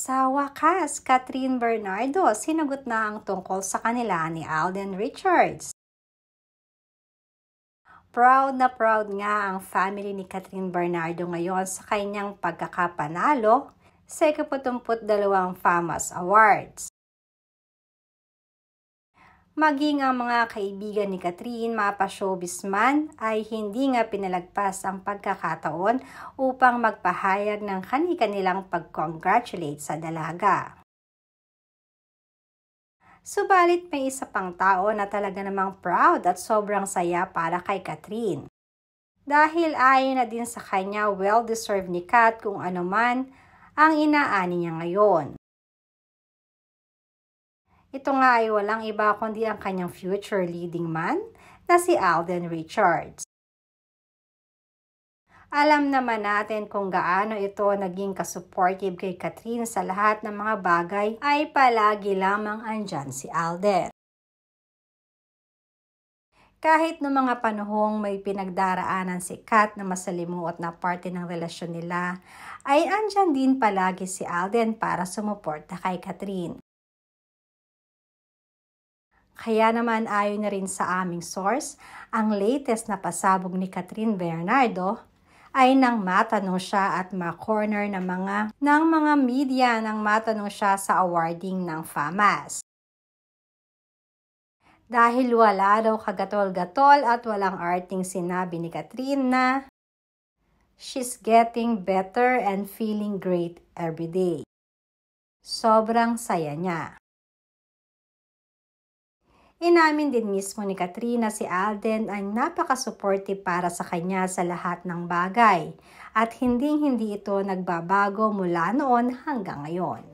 Sa wakas, Catherine Bernardo sinagot na ang tungkol sa kanila ni Alden Richards. Proud na proud nga ang family ni Catherine Bernardo ngayon sa kanyang pagkakapanalo sa ikaputumput dalawang FAMAS Awards. Maging ang mga kaibigan ni Catherine, mapa-showbiz man, ay hindi nga pinalagpas ang pagkakataon upang magpahayag ng kani-kanilang pag-congratulate sa dalaga. Subalit may isa pang tao na talaga namang proud at sobrang saya para kay Catherine. Dahil ayon na din sa kanya well-deserved ni Kat kung ano man ang inaani niya ngayon. Ito nga ay walang iba kundi ang kanyang future leading man na si Alden Richards. Alam naman natin kung gaano ito naging kasupportive kay Katrina sa lahat ng mga bagay ay palagi lamang andyan si Alden. Kahit noong mga panahong may pinagdaraanan si Kat na masalimuot na parte ng relasyon nila, ay andyan din palagi si Alden para sumuporta kay Katrina. Kaya naman ayon na rin sa aming source, ang latest na pasabog ni Catherine Bernardo ay nang matanong siya at ma-corner ng mga, ng mga media nang matanong siya sa awarding ng FAMAS. Dahil wala daw kagatol-gatol at walang arting sinabi ni Catherine na she's getting better and feeling great every day. Sobrang saya niya. Inamin din mismo ni Katrina si Alden ay napaka-supportive para sa kanya sa lahat ng bagay at hindi hindi ito nagbabago mula noon hanggang ngayon.